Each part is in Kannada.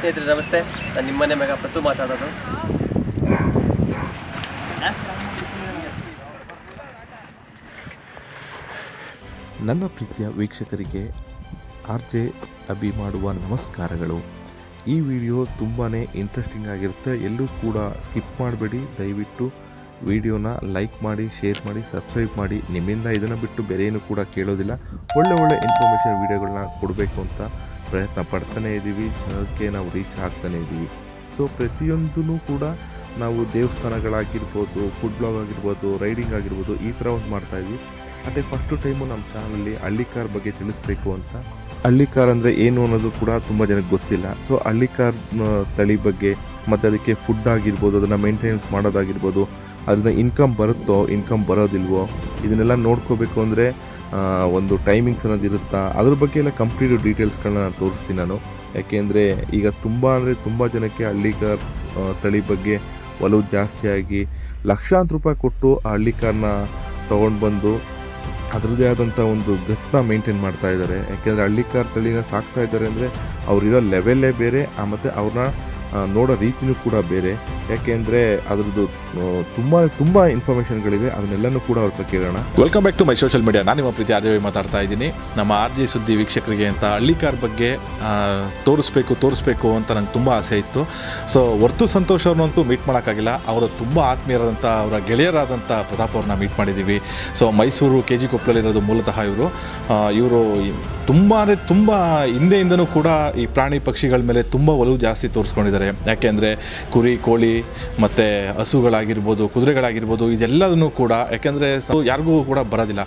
ಸ್ನೇಹಿತರೆ ನಮಸ್ತೆ ನಾನು ನಿಮ್ಮನೆ ಮೇಗ ಪ್ರತು ಮಾತಾಡೋದು ನನ್ನ ಪ್ರೀತಿಯ ವೀಕ್ಷಕರಿಗೆ ಆರ್ ಜೆ ಅಭಿ ಮಾಡುವ ನಮಸ್ಕಾರಗಳು ಈ ವಿಡಿಯೋ ತುಂಬಾ ಇಂಟ್ರೆಸ್ಟಿಂಗ್ ಆಗಿರುತ್ತೆ ಎಲ್ಲೂ ಕೂಡ ಸ್ಕಿಪ್ ಮಾಡಬೇಡಿ ದಯವಿಟ್ಟು ವಿಡಿಯೋನ ಲೈಕ್ ಮಾಡಿ ಶೇರ್ ಮಾಡಿ ಸಬ್ಸ್ಕ್ರೈಬ್ ಮಾಡಿ ನಿಮ್ಮಿಂದ ಇದನ್ನು ಬಿಟ್ಟು ಬೇರೆ ಕೂಡ ಕೇಳೋದಿಲ್ಲ ಒಳ್ಳೆ ಒಳ್ಳೆ ಇನ್ಫಾರ್ಮೇಷನ್ ವೀಡಿಯೋಗಳನ್ನ ಕೊಡಬೇಕು ಅಂತ ಪ್ರಯತ್ನ ಪಡ್ತಾನೇ ಇದ್ದೀವಿ ಜನಕ್ಕೆ ನಾವು ರೀಚ್ ಆಗ್ತಾನೇ ಇದ್ದೀವಿ ಸೊ ಪ್ರತಿಯೊಂದೂ ಕೂಡ ನಾವು ದೇವಸ್ಥಾನಗಳಾಗಿರ್ಬೋದು ಫುಡ್ ಬ್ಲಾಗ್ ಆಗಿರ್ಬೋದು ರೈಡಿಂಗ್ ಆಗಿರ್ಬೋದು ಈ ಥರ ಒಂದು ಮಾಡ್ತಾಯಿದ್ವಿ ಅದೇ ಫಸ್ಟು ಟೈಮು ನಮ್ಮ ಚಾನಲ್ಲಿ ಹಳ್ಳಿ ಕಾರ್ ಬಗ್ಗೆ ತಿಳಿಸ್ಬೇಕು ಅಂತ ಹಳ್ಳಿ ಕಾರ್ ಅಂದರೆ ಏನು ಅನ್ನೋದು ಕೂಡ ತುಂಬ ಜನಕ್ಕೆ ಗೊತ್ತಿಲ್ಲ ಸೊ ಹಳ್ಳಿ ಕಾರ್ ತಳಿ ಬಗ್ಗೆ ಮತ್ತು ಅದಕ್ಕೆ ಫುಡ್ ಆಗಿರ್ಬೋದು ಅದನ್ನು ಮೇಂಟೆನೆನ್ಸ್ ಮಾಡೋದಾಗಿರ್ಬೋದು ಅದರಿಂದ ಇನ್ಕಮ್ ಬರುತ್ತೋ ಇನ್ಕಮ್ ಬರೋದಿಲ್ವೋ ಇದನ್ನೆಲ್ಲ ನೋಡ್ಕೋಬೇಕು ಅಂದರೆ ಒಂದು ಟೈಮಿಂಗ್ಸ್ ಅನ್ನೋದು ಇರುತ್ತಾ ಅದ್ರ ಬಗ್ಗೆ ಎಲ್ಲ ಕಂಪ್ಲೀಟ್ ಡೀಟೇಲ್ಸ್ಗಳನ್ನ ನಾನು ತೋರಿಸ್ತೀನಿ ನಾನು ಯಾಕೆಂದರೆ ಈಗ ತುಂಬ ಅಂದರೆ ತುಂಬ ಜನಕ್ಕೆ ಹಳ್ಳಿಕಾರ್ ತಳಿ ಬಗ್ಗೆ ಒಲವು ಜಾಸ್ತಿಯಾಗಿ ಲಕ್ಷಾಂತರ ರೂಪಾಯಿ ಕೊಟ್ಟು ಆ ಹಳ್ಳಿಕಾರನ್ನ ತೊಗೊಂಡು ಬಂದು ಅದರದ್ದೇ ಆದಂಥ ಒಂದು ಗತ್ನ ಮೇಂಟೈನ್ ಮಾಡ್ತಾ ಇದ್ದಾರೆ ಯಾಕೆಂದರೆ ಹಳ್ಳಿಕಾರ್ ತಳಿನ ಸಾಕ್ತಾ ಇದ್ದಾರೆ ಅಂದರೆ ಅವರಿರೋ ಲೆವೆಲ್ಲೇ ಬೇರೆ ಮತ್ತು ಅವ್ರನ್ನ ನೋಡೋ ರೀತಿನೂ ಕೂಡ ಬೇರೆ ಯಾಕೆಂದರೆ ಅದರದ್ದು ತುಂಬ ತುಂಬ ಇನ್ಫಾರ್ಮೇಷನ್ಗಳಿವೆ ಅದನ್ನೆಲ್ಲನೂ ಕೂಡ ಅವ್ರ ಕೇಳೋಣ welcome back to my social media ನಾನು ನಿಮ್ಮ ಪ್ರೀತಿ ಆರ್ಜವಿ ಮಾತಾಡ್ತಾ ಇದ್ದೀನಿ ನಮ್ಮ ಆರ್ ಜಿ ಸುದ್ದಿ ವೀಕ್ಷಕರಿಗೆ ಅಂತ ಹಳ್ಳಿಕಾರ್ ಬಗ್ಗೆ ತೋರಿಸ್ಬೇಕು ತೋರಿಸ್ಬೇಕು ಅಂತ ನಂಗೆ ತುಂಬ ಆಸೆ ಇತ್ತು ಸೊ ವರ್ತು ಸಂತೋಷ್ ಅವ್ರನ್ನಂತೂ ಮೀಟ್ ಮಾಡೋಕ್ಕಾಗಿಲ್ಲ ಅವರು ತುಂಬ ಆತ್ಮೀಯರಾದಂಥ ಅವರ ಗೆಳೆಯರಾದಂಥ ಪ್ರತಾಪ್ ಅವ್ರನ್ನ ಮೀಟ್ ಮಾಡಿದ್ದೀವಿ ಸೊ ಮೈಸೂರು ಕೆ ಜಿ ಕೊಪ್ಪಳಲ್ಲಿರೋದು ಮೂಲತಃ ಇವರು ಇವರು ತುಂಬಾ ತುಂಬ ಹಿಂದೆಯಿಂದನೂ ಕೂಡ ಈ ಪ್ರಾಣಿ ಪಕ್ಷಿಗಳ ಮೇಲೆ ತುಂಬ ಒಲವು ಜಾಸ್ತಿ ತೋರಿಸ್ಕೊಂಡಿದ್ದಾರೆ ಯಾಕೆಂದರೆ ಕುರಿ ಕೋಳಿ ಮತ್ತು ಹಸುಗಳ ಹಸುಗಳಾಗಿರ್ಬೋದು ಕುದುರೆಗಳಾಗಿರ್ಬೋದು ಇದೆಲ್ಲದನ್ನು ಕೂಡ ಯಾಕೆಂದರೆ ಯಾರಿಗೂ ಕೂಡ ಬರೋದಿಲ್ಲ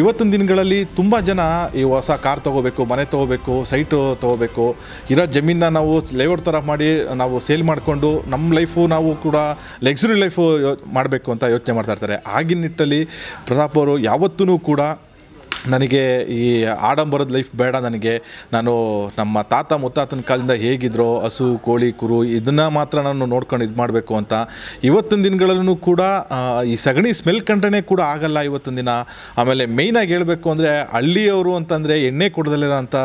ಇವತ್ತಿನ ದಿನಗಳಲ್ಲಿ ತುಂಬ ಜನ ಈ ಹೊಸ ಕಾರ್ ತೊಗೋಬೇಕು ಮನೆ ತೊಗೋಬೇಕು ಸೈಟು ತೊಗೋಬೇಕು ಇರೋ ಜಮೀನನ್ನ ನಾವು ಲೇಔಟ್ ಥರ ಮಾಡಿ ನಾವು ಸೇಲ್ ಮಾಡಿಕೊಂಡು ನಮ್ಮ ಲೈಫು ನಾವು ಕೂಡ ಲಕ್ಸುರಿ ಲೈಫು ಮಾಡಬೇಕು ಅಂತ ಯೋಚನೆ ಮಾಡ್ತಾಯಿರ್ತಾರೆ ಆಗಿನ ನಿಟ್ಟಲ್ಲಿ ಪ್ರತಾಪ್ ಅವರು ಯಾವತ್ತೂ ಕೂಡ ನನಗೆ ಈ ಆಡಂಬರದ ಲೈಫ್ ಬೇಡ ನನಗೆ ನಾನು ನಮ್ಮ ತಾತ ಮುತ್ತಾತನ ಕಾಲದಿಂದ ಹೇಗಿದ್ರು ಹಸು ಕೋಳಿ ಕುರು ಇದನ್ನು ಮಾತ್ರ ನಾನು ನೋಡ್ಕೊಂಡು ಇದು ಮಾಡಬೇಕು ಅಂತ ಇವತ್ತಿನ ದಿನಗಳಲ್ಲೂ ಕೂಡ ಈ ಸಗಣಿ ಸ್ಮೆಲ್ ಕಂಡ್ರೇ ಕೂಡ ಆಗಲ್ಲ ಇವತ್ತಿನ ದಿನ ಆಮೇಲೆ ಮೇಯ್ನಾಗಿ ಹೇಳಬೇಕು ಅಂದರೆ ಹಳ್ಳಿಯವರು ಅಂತಂದರೆ ಎಣ್ಣೆ ಕೊಡದಲ್ಲಿರೋಂಥ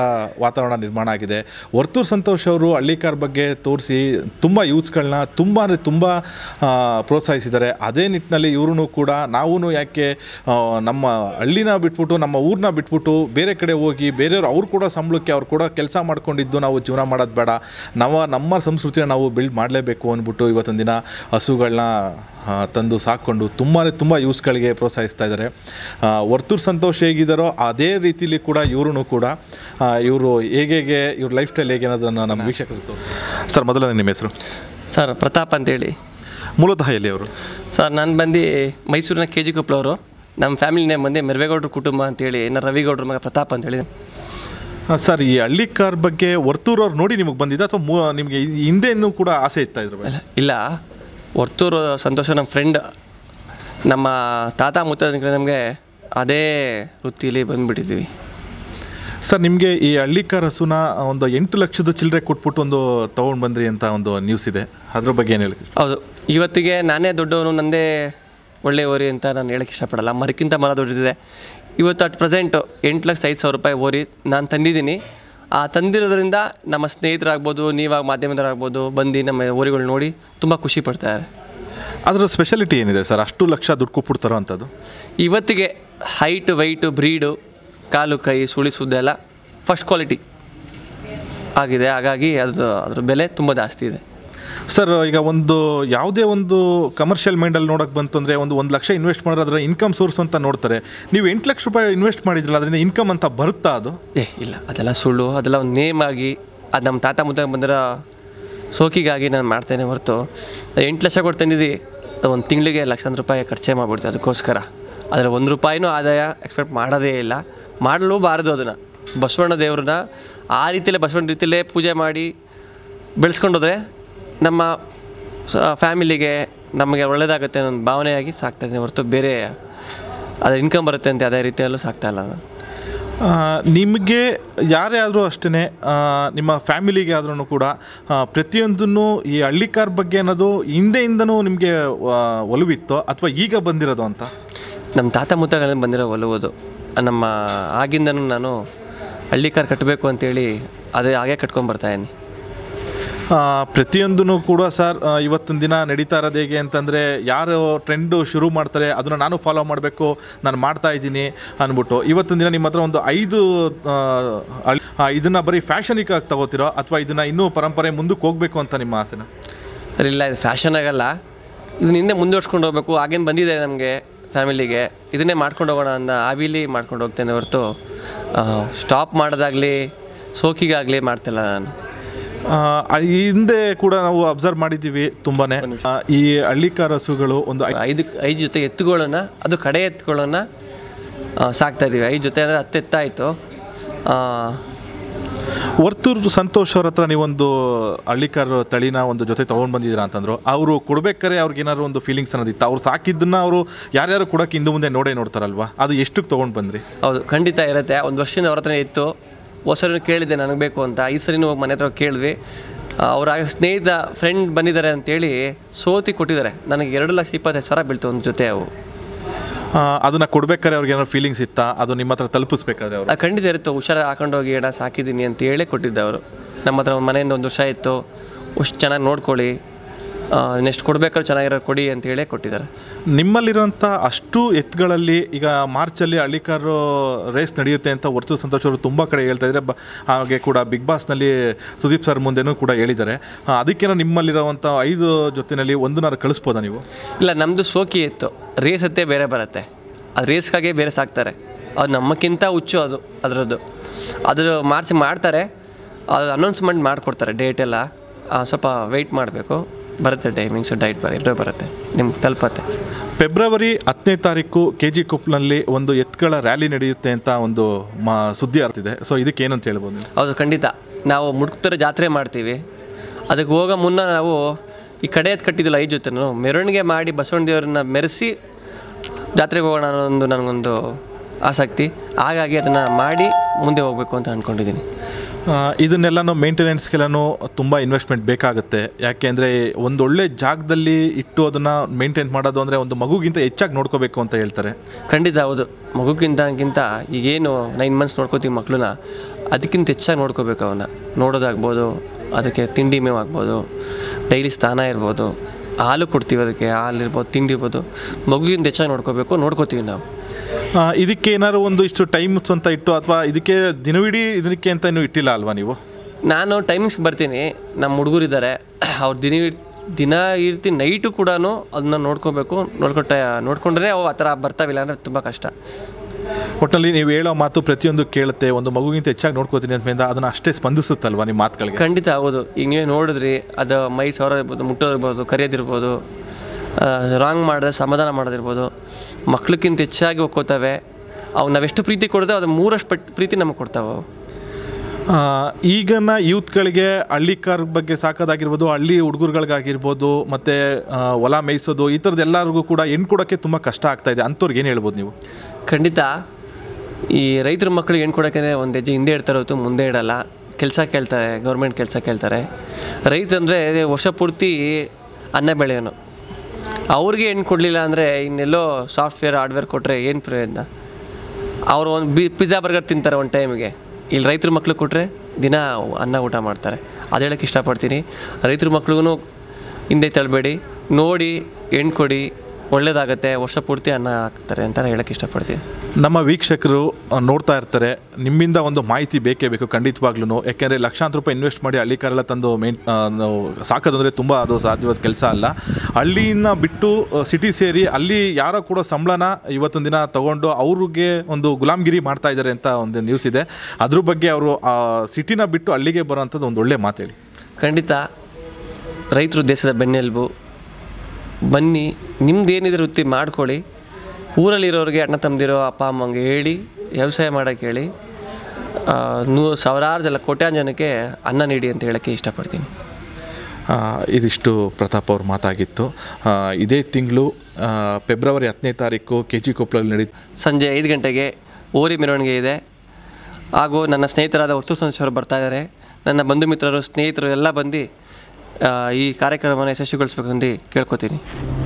ವಾತಾವರಣ ನಿರ್ಮಾಣ ಆಗಿದೆ ವರ್ತೂರ್ ಸಂತೋಷ್ ಅವರು ಹಳ್ಳಿಕಾರ ಬಗ್ಗೆ ತೋರಿಸಿ ತುಂಬ ಯೂತ್ಸ್ಗಳನ್ನ ತುಂಬ ಅಂದರೆ ತುಂಬ ಪ್ರೋತ್ಸಾಹಿಸಿದ್ದಾರೆ ಅದೇ ನಿಟ್ಟಿನಲ್ಲಿ ಇವ್ರೂ ಕೂಡ ನಾವೂ ಯಾಕೆ ನಮ್ಮ ಹಳ್ಳಿನ ಬಿಟ್ಬಿಟ್ಟು ನಮ್ಮ ಊರನ್ನ ಬಿಟ್ಬಿಟ್ಟು ಬೇರೆ ಕಡೆ ಹೋಗಿ ಬೇರೆಯವ್ರು ಅವ್ರು ಕೂಡ ಸಂಬಳಕ್ಕೆ ಅವ್ರು ಕೂಡ ಕೆಲಸ ಮಾಡ್ಕೊಂಡಿದ್ದು ನಾವು ಜೀವನ ಮಾಡೋದು ಬೇಡ ನಾವು ನಮ್ಮ ಸಂಸ್ಕೃತಿನ ನಾವು ಬಿಲ್ಡ್ ಮಾಡಲೇಬೇಕು ಅಂದ್ಬಿಟ್ಟು ಇವತ್ತೊಂದು ದಿನ ಹಸುಗಳನ್ನ ತಂದು ಸಾಕೊಂಡು ತುಂಬಾ ತುಂಬ ಯೂಸ್ಗಳಿಗೆ ಪ್ರೋತ್ಸಾಹಿಸ್ತಾ ಇದ್ದಾರೆ ವರ್ತೂರು ಸಂತೋಷ್ ಹೇಗಿದ್ದಾರೋ ಅದೇ ರೀತಿಲಿ ಕೂಡ ಇವ್ರೂ ಕೂಡ ಇವರು ಹೇಗೆ ಹೇಗೆ ಇವ್ರ ಲೈಫ್ ಸ್ಟೈಲ್ ಹೇಗೆ ಅನ್ನೋದನ್ನು ನಮ್ಮ ವೀಕ್ಷಕರು ತೋರಿಸ್ತಾರೆ ಸರ್ ಮೊದಲನೇ ನಿಮ್ಮ ಹೆಸರು ಸರ್ ಪ್ರತಾಪ್ ಅಂತೇಳಿ ಮೂಲತಃ ಎಲ್ಲಿ ಅವರು ಸರ್ ನಾನು ಬಂದು ಮೈಸೂರಿನ ಕೆ ಜಿ ಕೊಪ್ಪಳವರು ನಮ್ಮ ಫ್ಯಾಮಿಲಿನೇ ಬಂದೆ ಮೆರವೇಗೌಡರ ಕುಟುಂಬ ಅಂತೇಳಿ ಇನ್ನು ರವಿಗೌಡ್ರ ಮಗ ಪ್ರತಾಪ್ ಅಂತೇಳಿ ಹಾಂ ಸರ್ ಈ ಹಳ್ಳಿ ಕಾರ್ ಬಗ್ಗೆ ವರ್ತೂರವ್ರು ನೋಡಿ ನಿಮಗೆ ಬಂದಿದ್ದ ಅಥವಾ ನಿಮಗೆ ಹಿಂದೆ ಕೂಡ ಆಸೆ ಇತ್ತಾ ಇದ್ರ ಮೇಲೆ ಇಲ್ಲ ವರ್ತೂರು ಸಂತೋಷ ನಮ್ಮ ಫ್ರೆಂಡ್ ನಮ್ಮ ತಾತ ಮುತ್ತ ನಮಗೆ ಅದೇ ವೃತ್ತಿಯಲ್ಲಿ ಬಂದುಬಿಟ್ಟಿದ್ದೀವಿ ಸರ್ ನಿಮಗೆ ಈ ಕಾರ್ ಹಸುನ ಒಂದು ಎಂಟು ಲಕ್ಷದ ಚಿಲ್ಲರೆ ಕೊಟ್ಬಿಟ್ಟು ಒಂದು ತೊಗೊಂಡು ಬಂದ್ರಿ ಅಂತ ಒಂದು ನ್ಯೂಸ್ ಇದೆ ಅದ್ರ ಬಗ್ಗೆ ಏನು ಹೇಳಿ ಹೌದು ಇವತ್ತಿಗೆ ನಾನೇ ದೊಡ್ಡವನು ನಂದೇ ಒಳ್ಳೆಯ ಓರಿ ಅಂತ ನಾನು ಹೇಳಕ್ಕೆ ಇಷ್ಟಪಡಲ್ಲ ಮರಕ್ಕಿಂತ ಮರ ದೊಡ್ಡದಿದೆ ಇವತ್ತು ಅಟ್ ಪ್ರೆಸೆಂಟು ಎಂಟು ಲಕ್ಷ ಐದು ಸಾವಿರ ರೂಪಾಯಿ ಓರಿ ನಾನು ತಂದಿದ್ದೀನಿ ಆ ತಂದಿರೋದ್ರಿಂದ ನಮ್ಮ ಸ್ನೇಹಿತರಾಗ್ಬೋದು ನೀವಾಗ ಮಾಧ್ಯಮದವರಾಗ್ಬೋದು ಬಂದು ನಮ್ಮ ಓರಿಗಳು ನೋಡಿ ತುಂಬ ಖುಷಿ ಪಡ್ತಾರೆ ಅದರ ಸ್ಪೆಷಾಲಿಟಿ ಏನಿದೆ ಸರ್ ಅಷ್ಟು ಲಕ್ಷ ದುಡ್ಡು ಕೊಟ್ಬಿಡ್ತಾರೋ ಅಂಥದ್ದು ಇವತ್ತಿಗೆ ಹೈಟ್ ವೈಟು ಬ್ರೀಡು ಕಾಲು ಕೈ ಎಲ್ಲ ಫಸ್ಟ್ ಕ್ವಾಲಿಟಿ ಆಗಿದೆ ಹಾಗಾಗಿ ಅದು ಅದ್ರ ಬೆಲೆ ತುಂಬ ಜಾಸ್ತಿ ಇದೆ ಸರ್ ಈಗ ಒಂದು ಯಾವುದೇ ಒಂದು ಕಮರ್ಷಿಯಲ್ ಮೈಂಡಲ್ಲಿ ನೋಡೋಕ್ಕೆ ಬಂತು ಅಂದರೆ ಒಂದು ಒಂದು ಲಕ್ಷ ಇನ್ವೆಸ್ಟ್ ಮಾಡಿದ್ರೆ ಅದರ ಇನ್ಕಮ್ ಸೋರ್ಸ್ ಅಂತ ನೋಡ್ತಾರೆ ನೀವು ಎಂಟು ಲಕ್ಷ ರೂಪಾಯಿ ಇನ್ವೆಸ್ಟ್ ಮಾಡಿದ್ರಲ್ಲ ಅದರಿಂದ ಇನ್ಕಮ್ ಅಂತ ಬರುತ್ತಾ ಅದು ಏ ಇಲ್ಲ ಅದೆಲ್ಲ ಸುಳ್ಳು ಅದೆಲ್ಲ ಒಂದು ನೇಮ್ ಆಗಿ ಅದು ನಮ್ಮ ತಾತ ಮುಂದೆ ಬಂದಿರೋ ಸೋಕಿಗಾಗಿ ನಾನು ಮಾಡ್ತೇನೆ ಹೊರತು ಎಂಟು ಲಕ್ಷ ಕೊಟ್ಟು ಒಂದು ತಿಂಗಳಿಗೆ ಲಕ್ಷ ರೂಪಾಯಿ ಖರ್ಚೆ ಮಾಡಿಬಿಡ್ತೀವಿ ಅದಕ್ಕೋಸ್ಕರ ಅದರ ಒಂದು ರೂಪಾಯಿನೂ ಆದಾಯ ಎಕ್ಸ್ಪೆಕ್ಟ್ ಮಾಡೋದೇ ಇಲ್ಲ ಮಾಡಲೂಬಾರದು ಅದನ್ನು ಬಸವಣ್ಣ ದೇವ್ರನ್ನ ಆ ರೀತಿಯಲ್ಲೇ ಬಸವಣ್ಣ ರೀತಿಯಲ್ಲೇ ಪೂಜೆ ಮಾಡಿ ಬೆಳೆಸ್ಕೊಂಡೋದ್ರೆ ನಮ್ಮ ಫ್ಯಾಮಿಲಿಗೆ ನಮಗೆ ಒಳ್ಳೆಯದಾಗುತ್ತೆ ಅನ್ನೋ ಭಾವನೆಯಾಗಿ ಸಾಕ್ತಾ ಇದ್ದೀನಿ ಹೊರತು ಬೇರೆ ಅದು ಇನ್ಕಮ್ ಬರುತ್ತೆ ಅಂತ ಅದೇ ರೀತಿಯಲ್ಲೂ ಸಾಕ್ತಾ ಇಲ್ಲ ಅದು ನಿಮಗೆ ಯಾರೇ ಆದರೂ ಅಷ್ಟೇ ನಿಮ್ಮ ಫ್ಯಾಮಿಲಿಗೆ ಆದ್ರೂ ಕೂಡ ಪ್ರತಿಯೊಂದನ್ನು ಈ ಹಳ್ಳಿ ಕಾರ್ ಬಗ್ಗೆ ಅನ್ನೋದು ಹಿಂದೆಯಿಂದನೂ ನಿಮಗೆ ಒಲವಿತ್ತೋ ಅಥವಾ ಈಗ ಬಂದಿರೋದು ಅಂತ ನಮ್ಮ ತಾತ ಮುತ್ತಗಳಿಂದ ಬಂದಿರೋ ಒಲವುದು ನಮ್ಮ ಆಗಿಂದನೂ ನಾನು ಹಳ್ಳಿ ಕಾರ್ ಕಟ್ಟಬೇಕು ಅಂತೇಳಿ ಅದೇ ಹಾಗೆ ಕಟ್ಕೊಂಡು ಬರ್ತಾಯಿದ್ದೀನಿ ಪ್ರತಿಯೊಂದೂ ಕೂಡ ಸರ್ ಇವತ್ತಿನ ದಿನ ನಡೀತಾ ಇರೋದು ಹೇಗೆ ಅಂತಂದರೆ ಯಾರು ಟ್ರೆಂಡು ಶುರು ಮಾಡ್ತಾರೆ ಅದನ್ನು ನಾನು ಫಾಲೋ ಮಾಡಬೇಕು ನಾನು ಮಾಡ್ತಾ ಇದ್ದೀನಿ ಅಂದ್ಬಿಟ್ಟು ಇವತ್ತಿನ ದಿನ ನಿಮ್ಮ ಹತ್ರ ಒಂದು ಐದು ಇದನ್ನು ಬರೀ ಫ್ಯಾಷನಿಗೆ ತಗೋತಿರೋ ಅಥವಾ ಇದನ್ನು ಇನ್ನೂ ಪರಂಪರೆ ಮುಂದಕ್ಕೆ ಹೋಗಬೇಕು ಅಂತ ನಿಮ್ಮ ಆಸೆನ ಸರ್ ಇಲ್ಲ ಇದು ಫ್ಯಾಷನ್ ಆಗಲ್ಲ ಇದನ್ನ ಇನ್ನೇ ಮುಂದುವರ್ಸ್ಕೊಂಡು ಹೋಗಬೇಕು ಆಗೇನು ಬಂದಿದೆ ನಮಗೆ ಫ್ಯಾಮಿಲಿಗೆ ಇದನ್ನೇ ಮಾಡ್ಕೊಂಡು ಹೋಗೋಣ ಅನ್ನೋ ಆವಿಲಿ ಮಾಡ್ಕೊಂಡು ಹೋಗ್ತೇನೆ ಹೊರತು ಸ್ಟಾಪ್ ಮಾಡೋದಾಗಲಿ ಸೋಕಿಗಾಗಲಿ ಮಾಡ್ತಿಲ್ಲ ನಾನು ಹಿಂದೆ ಕೂಡ ನಾವು ಅಬ್ಸರ್ವ್ ಮಾಡಿದ್ದೀವಿ ತುಂಬಾ ಈ ಹಳ್ಳಿಕಾರ ಹಸುಗಳು ಒಂದು ಐದು ಐದು ಜೊತೆ ಎತ್ತುಗಳನ್ನ ಅದು ಕಡೆ ಎತ್ತುಗಳನ್ನ ಸಾಕ್ತಾ ಇದೀವಿ ಐದು ಜೊತೆ ಅಂದರೆ ಹತ್ತೆತ್ತಾಯಿತು ವರ್ತೂರು ಸಂತೋಷ್ ಅವ್ರ ಹತ್ರ ನೀವೊಂದು ಹಳ್ಳಿಕಾರ ತಳಿನ ಒಂದು ಜೊತೆ ತೊಗೊಂಡು ಬಂದಿದ್ದೀರಾ ಅಂತಂದ್ರು ಅವರು ಕೊಡ್ಬೇಕಾರೆ ಅವ್ರಿಗೆ ಒಂದು ಫೀಲಿಂಗ್ಸ್ ಅನ್ನೋದಿತ್ತು ಅವ್ರು ಸಾಕಿದ್ದನ್ನ ಅವರು ಯಾರ್ಯಾರು ಕೊಡೋಕೆ ಹಿಂದೆ ಮುಂದೆ ನೋಡೇ ನೋಡ್ತಾರಲ್ವಾ ಅದು ಎಷ್ಟಕ್ಕೆ ತೊಗೊಂಡು ಬಂದ್ರಿ ಹೌದು ಖಂಡಿತ ಇರುತ್ತೆ ಒಂದು ವರ್ಷದಿಂದ ಅವ್ರ ಹತ್ರ ಇತ್ತು ಹೊಸರನ್ನು ಕೇಳಿದೆ ನನಗೆ ಬೇಕು ಅಂತ ಈ ಸರಿನೂ ಹೋಗಿ ಮನೆ ಹತ್ರ ಕೇಳಿದ್ವಿ ಅವರ ಸ್ನೇಹಿತ ಫ್ರೆಂಡ್ ಬಂದಿದ್ದಾರೆ ಅಂತೇಳಿ ಸೋತಿ ಕೊಟ್ಟಿದ್ದಾರೆ ನನಗೆ ಎರಡು ಲಕ್ಷ ಇಪ್ಪತ್ತೈದು ಸಾವಿರ ಬೀಳ್ತು ಒಂದು ಜೊತೆ ಅವು ಅದನ್ನು ಕೊಡ್ಬೇಕಾದ್ರೆ ಅವ್ರಿಗೆ ಏನಾದ್ರು ಫೀಲಿಂಗ್ಸ್ ಇತ್ತಾ ಅದು ನಿಮ್ಮ ಹತ್ರ ತಲುಪಿಸ್ಬೇಕಾದ್ರೆ ಅವರು ಖಂಡಿತ ಇರುತ್ತೆ ಹುಷಾರ ಹಾಕೊಂಡೋಗಿ ಎಡ ಸಾಕಿದ್ದೀನಿ ಅಂತ ಹೇಳೇ ಕೊಟ್ಟಿದ್ದೆ ಅವರು ನಮ್ಮ ಹತ್ರ ಮನೆಯಿಂದ ಒಂದು ವರ್ಷ ಇತ್ತು ಅಷ್ಟು ಚೆನ್ನಾಗಿ ನೋಡ್ಕೊಳ್ಳಿ ನೆಕ್ಸ್ಟ್ ಕೊಡಬೇಕಾದ್ರೆ ಚೆನ್ನಾಗಿರೋ ಕೊಡಿ ಅಂತ ಹೇಳಿ ಕೊಟ್ಟಿದ್ದಾರೆ ನಿಮ್ಮಲ್ಲಿರುವಂಥ ಅಷ್ಟು ಎತ್ತುಗಳಲ್ಲಿ ಈಗ ಮಾರ್ಚಲ್ಲಿ ಹಳ್ಳಿಕಾರು ರೇಸ್ ನಡೆಯುತ್ತೆ ಅಂತ ವರ್ತು ಸಂತೋಷ್ ಅವರು ತುಂಬ ಕಡೆ ಹೇಳ್ತಾ ಇದ್ದಾರೆ ಬ ಹಾಗೆ ಕೂಡ ಬಿಗ್ ಬಾಸ್ನಲ್ಲಿ ಸುದೀಪ್ ಸರ್ ಮುಂದೆನೂ ಕೂಡ ಹೇಳಿದ್ದಾರೆ ಅದಕ್ಕೇನೋ ನಿಮ್ಮಲ್ಲಿರುವಂಥ ಐದು ಜೊತೆಯಲ್ಲಿ ಒಂದನ್ನಾರು ಕಳಿಸ್ಬೋದಾ ನೀವು ಇಲ್ಲ ನಮ್ಮದು ಸೋಕಿ ಎತ್ತು ರೇಸ್ ಅತ್ತೆ ಬೇರೆ ಬರುತ್ತೆ ಅದು ರೇಸ್ಗಾಗೆ ಬೇರೆ ಸಾಕ್ತಾರೆ ಅದು ನಮ್ಮಕ್ಕಿಂತ ಹುಚ್ಚು ಅದು ಅದರದ್ದು ಅದರ ಮಾರ್ಚ್ ಮಾಡ್ತಾರೆ ಅದು ಅನೌನ್ಸ್ಮೆಂಟ್ ಮಾಡಿಕೊಡ್ತಾರೆ ಡೇಟೆಲ್ಲ ಸ್ವಲ್ಪ ವೆಯ್ಟ್ ಮಾಡಬೇಕು ಬರುತ್ತೆ ಟೈಮಿಂಗ್ಸು ಡೈಟ್ ಬರ ಎಲ್ಲರೂ ಬರುತ್ತೆ ನಿಮ್ಗೆ ತಲುಪತ್ತೆ ಫೆಬ್ರವರಿ ಹತ್ತನೇ ತಾರೀಕು ಕೆ ಜಿ ಕುಪ್ನಲ್ಲಿ ಒಂದು ಎತ್ತುಗಳ ರ್ಯಾಲಿ ನಡೆಯುತ್ತೆ ಅಂತ ಒಂದು ಮಾ ಸುದ್ದಿ ಆಗ್ತಿದೆ ಸೊ ಇದಕ್ಕೆ ಏನಂತ ಹೇಳ್ಬೋದು ಹೌದು ಖಂಡಿತ ನಾವು ಮುಡುಕ್ತರ ಜಾತ್ರೆ ಮಾಡ್ತೀವಿ ಅದಕ್ಕೆ ಹೋಗೋ ಮುನ್ನ ನಾವು ಈ ಕಡೆ ಎತ್ತು ಕಟ್ಟಿದ್ದಿಲ್ಲ ಐದು ಜೊತೆ ಮೆರವಣಿಗೆ ಮಾಡಿ ಬಸವಣ್ಣ ದೇವರನ್ನ ಮೆರೆಸಿ ಜಾತ್ರೆಗೆ ಹೋಗೋಣ ಅನ್ನೋ ಒಂದು ನನಗೊಂದು ಆಸಕ್ತಿ ಹಾಗಾಗಿ ಅದನ್ನು ಮಾಡಿ ಮುಂದೆ ಹೋಗಬೇಕು ಅಂತ ಅಂದ್ಕೊಂಡಿದ್ದೀನಿ ಇದನ್ನೆಲ್ಲನೂ ಮೇಂಟೆನೆನ್ಸ್ಗೆಲ್ಲ ತುಂಬ ಇನ್ವೆಸ್ಟ್ಮೆಂಟ್ ಬೇಕಾಗುತ್ತೆ ಯಾಕೆಂದರೆ ಒಂದೊಳ್ಳೆ ಜಾಗದಲ್ಲಿ ಇಟ್ಟು ಅದನ್ನು ಮೇಂಟೈನ್ ಮಾಡೋದು ಅಂದರೆ ಒಂದು ಮಗುಗಿಂತ ಹೆಚ್ಚಾಗಿ ನೋಡ್ಕೋಬೇಕು ಅಂತ ಹೇಳ್ತಾರೆ ಖಂಡಿತ ಹೌದು ಮಗುಗಿಂತಕ್ಕಿಂತ ಈಗೇನು ನೈನ್ ಮಂತ್ಸ್ ನೋಡ್ಕೋತೀವಿ ಮಕ್ಕಳನ್ನ ಅದಕ್ಕಿಂತ ಹೆಚ್ಚಾಗಿ ನೋಡ್ಕೋಬೇಕು ಅವನ್ನ ನೋಡೋದಾಗ್ಬೋದು ಅದಕ್ಕೆ ತಿಂಡಿ ಮೇವು ಆಗ್ಬೋದು ಡೈಲಿ ಸ್ಥಾನ ಇರ್ಬೋದು ಹಾಲು ಕೊಡ್ತೀವಿ ಅದಕ್ಕೆ ಹಾಲು ಇರ್ಬೋದು ತಿಂಡಿ ಇರ್ಬೋದು ಮಗುಗಿಂತ ಹೆಚ್ಚಾಗಿ ನೋಡ್ಕೋಬೇಕು ನೋಡ್ಕೋತೀವಿ ನಾವು ಇದಕ್ಕೆ ಏನಾದ್ರು ಒಂದು ಇಷ್ಟು ಟೈಮ್ಸ್ ಅಂತ ಇಟ್ಟು ಅಥವಾ ಇದಕ್ಕೆ ದಿನವಿಡೀ ಇದಕ್ಕೆ ಅಂತ ಇನ್ನೂ ಇಟ್ಟಿಲ್ಲ ಅಲ್ವಾ ನೀವು ನಾನು ಟೈಮಿಂಗ್ಸ್ ಬರ್ತೀನಿ ನಮ್ಮ ಹುಡುಗರು ಇದ್ದಾರೆ ಅವ್ರು ದಿನ ದಿನ ಇರ್ತಿ ನೈಟು ಕೂಡ ಅದನ್ನ ನೋಡ್ಕೋಬೇಕು ನೋಡ್ಕೊಟ್ಟ ನೋಡ್ಕೊಂಡ್ರೆ ಅವು ಆ ಥರ ಬರ್ತಾವಿಲ್ಲ ಅಂದರೆ ತುಂಬ ಕಷ್ಟ ಒಟ್ಟಲ್ಲಿ ನೀವು ಹೇಳೋ ಮಾತು ಪ್ರತಿಯೊಂದು ಕೇಳುತ್ತೆ ಒಂದು ಮಗುಗಿಂತ ಹೆಚ್ಚಾಗಿ ನೋಡ್ಕೋತೀನಿ ಅಂತ ಅದನ್ನು ಅಷ್ಟೇ ಸ್ಪಂದಿಸುತ್ತಲ್ವಾ ನಿಮ್ಮ ಮಾತುಗಳಿಗೆ ಖಂಡಿತ ಹೌದು ಈಗ ನೋಡಿದ್ರಿ ಅದು ಮೈ ಸಾವಿರ ಇರ್ಬೋದು ಮುಟ್ಟೋದಿರ್ಬೋದು ಕರೆಯೋದಿರ್ಬೋದು ರಾಂಗ್ ಮಾಡಿದ್ರೆ ಸಮಾಧಾನ ಮಾಡೋದಿರ್ಬೋದು ಮಕ್ಳಿಗಿಂತ ಹೆಚ್ಚಾಗಿ ಒಕ್ಕೋತವೆ ಅವು ನಾವೆಷ್ಟು ಪ್ರೀತಿ ಕೊಡ್ತೇವೆ ಅದು ಮೂರಷ್ಟು ಪಟ್ ಪ್ರೀತಿ ನಮಗೆ ಕೊಡ್ತಾವೆ ಈಗಿನ ಯೂತ್ಗಳಿಗೆ ಹಳ್ಳಿ ಕಾರ್ ಬಗ್ಗೆ ಸಾಕೋದಾಗಿರ್ಬೋದು ಹಳ್ಳಿ ಹುಡುಗರುಗಳಿಗಾಗಿರ್ಬೋದು ಮತ್ತು ಹೊಲ ಮೇಯಿಸೋದು ಈ ಥರದ್ದು ಎಲ್ಲರಿಗೂ ಕೂಡ ಹೆಣ್ಣು ಕೊಡೋಕ್ಕೆ ತುಂಬ ಕಷ್ಟ ಆಗ್ತಾಯಿದೆ ಅಂಥವ್ರಿಗೆ ಏನು ಹೇಳ್ಬೋದು ನೀವು ಖಂಡಿತ ಈ ರೈತರ ಮಕ್ಕಳಿಗೆ ಹೆಣ್ಣು ಕೊಡೋಕ್ಕೆ ಒಂದು ಹೆಜ್ಜೆ ಹಿಂದೆ ಇಡ್ತಾರೆ ಹೊತ್ತು ಮುಂದೆ ಇಡಲ್ಲ ಕೆಲಸ ಕೇಳ್ತಾರೆ ಗೌರ್ಮೆಂಟ್ ಕೆಲಸ ಕೇಳ್ತಾರೆ ರೈತಂದರೆ ವರ್ಷ ಪೂರ್ತಿ ಅನ್ನ ಬೆಳೆಯೋನು ಅವ್ರಿಗೆ ಹೆಣ್ಣು ಕೊಡಲಿಲ್ಲ ಅಂದರೆ ಇನ್ನೆಲ್ಲೋ ಸಾಫ್ಟ್ವೇರ್ ಹಾರ್ಡ್ವೇರ್ ಕೊಟ್ಟರೆ ಏನು ಪ್ರಯೋಜನ ಅವರು ಒಂದು ಬಿ ಪಿಜ್ಜಾ ಬರ್ಗರ್ ತಿಂತಾರೆ ಒಂದು ಟೈಮಿಗೆ ಇಲ್ಲಿ ರೈತರು ಮಕ್ಕಳು ಕೊಟ್ಟರೆ ದಿನ ಅನ್ನ ಊಟ ಮಾಡ್ತಾರೆ ಅದು ಹೇಳೋಕ್ಕೆ ಇಷ್ಟಪಡ್ತೀನಿ ರೈತರು ಮಕ್ಳಿಗೂ ಹಿಂದೆ ತಳ್ಳಬೇಡಿ ನೋಡಿ ಹೆಣ್ಣು ಕೊಡಿ ಒಳ್ಳೆಯದಾಗತ್ತೆ ವರ್ಷ ಪೂರ್ತಿ ಅನ್ನ ಹಾಕ್ತಾರೆ ಅಂತ ಹೇಳೋಕ್ಕೆ ಇಷ್ಟಪಡ್ತೀನಿ ನಮ್ಮ ವೀಕ್ಷಕರು ನೋಡ್ತಾ ಇರ್ತಾರೆ ನಿಮ್ಮಿಂದ ಒಂದು ಮಾಹಿತಿ ಬೇಕೇ ಬೇಕು ಖಂಡಿತವಾಗ್ಲೂ ಯಾಕೆಂದರೆ ಲಕ್ಷಾಂತರ ರೂಪಾಯಿ ಇನ್ವೆಸ್ಟ್ ಮಾಡಿ ಹಳ್ಳಿ ಕಾರೆಲ್ಲ ತಂದು ಸಾಕೋದು ಸಾಕೋದಂದರೆ ತುಂಬ ಅದು ಸಾಧ್ಯವಾದ ಕೆಲಸ ಅಲ್ಲ ಹಳ್ಳಿಯಿಂದ ಬಿಟ್ಟು ಸಿಟಿ ಸೇರಿ ಅಲ್ಲಿ ಯಾರೋ ಕೂಡ ಸಂಬಳನ ಇವತ್ತೊಂದು ದಿನ ತೊಗೊಂಡು ಅವ್ರಿಗೆ ಒಂದು ಗುಲಾಮ್ಗಿರಿ ಮಾಡ್ತಾ ಇದ್ದಾರೆ ಅಂತ ಒಂದು ನ್ಯೂಸ್ ಇದೆ ಅದ್ರ ಬಗ್ಗೆ ಅವರು ಆ ಸಿಟಿನ ಬಿಟ್ಟು ಹಳ್ಳಿಗೆ ಅಂಥದ್ದು ಒಂದು ಒಳ್ಳೆ ಮಾತೇಳಿ ಖಂಡಿತ ರೈತರು ದೇಶದ ಬೆನ್ನೆಲುಬು ಬನ್ನಿ ನಿಮ್ದೇನಿದೆ ವೃತ್ತಿ ಮಾಡ್ಕೊಳ್ಳಿ ಊರಲ್ಲಿರೋರಿಗೆ ಅಣ್ಣ ತಮ್ಮದಿರೋ ಅಪ್ಪ ಅಮ್ಮಂಗೆ ಹೇಳಿ ವ್ಯವಸಾಯ ಮಾಡೋಕ್ಕೆ ಹೇಳಿ ನೂ ಸಾವಿರಾರು ಜನ ಕೋಟ್ಯಾನ್ ಜನಕ್ಕೆ ಅನ್ನ ನೀಡಿ ಅಂತ ಹೇಳೋಕ್ಕೆ ಇಷ್ಟಪಡ್ತೀನಿ ಇದಿಷ್ಟು ಪ್ರತಾಪ್ ಅವ್ರ ಮಾತಾಗಿತ್ತು ಇದೇ ತಿಂಗಳು ಫೆಬ್ರವರಿ ಹತ್ತನೇ ತಾರೀಕು ಕೆ ಜಿ ಕೊಪ್ಪಳಲ್ಲಿ ನಡೀ ಸಂಜೆ ಐದು ಗಂಟೆಗೆ ಓರಿ ಮೆರವಣಿಗೆ ಇದೆ ಹಾಗೂ ನನ್ನ ಸ್ನೇಹಿತರಾದ ಒತ್ತು ಸಂಸ್ಥೆಯವರು ಇದ್ದಾರೆ ನನ್ನ ಬಂಧು ಮಿತ್ರರು ಸ್ನೇಹಿತರು ಎಲ್ಲ ಬಂದು ಈ ಕಾರ್ಯಕ್ರಮವನ್ನು ಯಶಸ್ವಿಗೊಳಿಸ್ಬೇಕಂದು ಕೇಳ್ಕೊತೀನಿ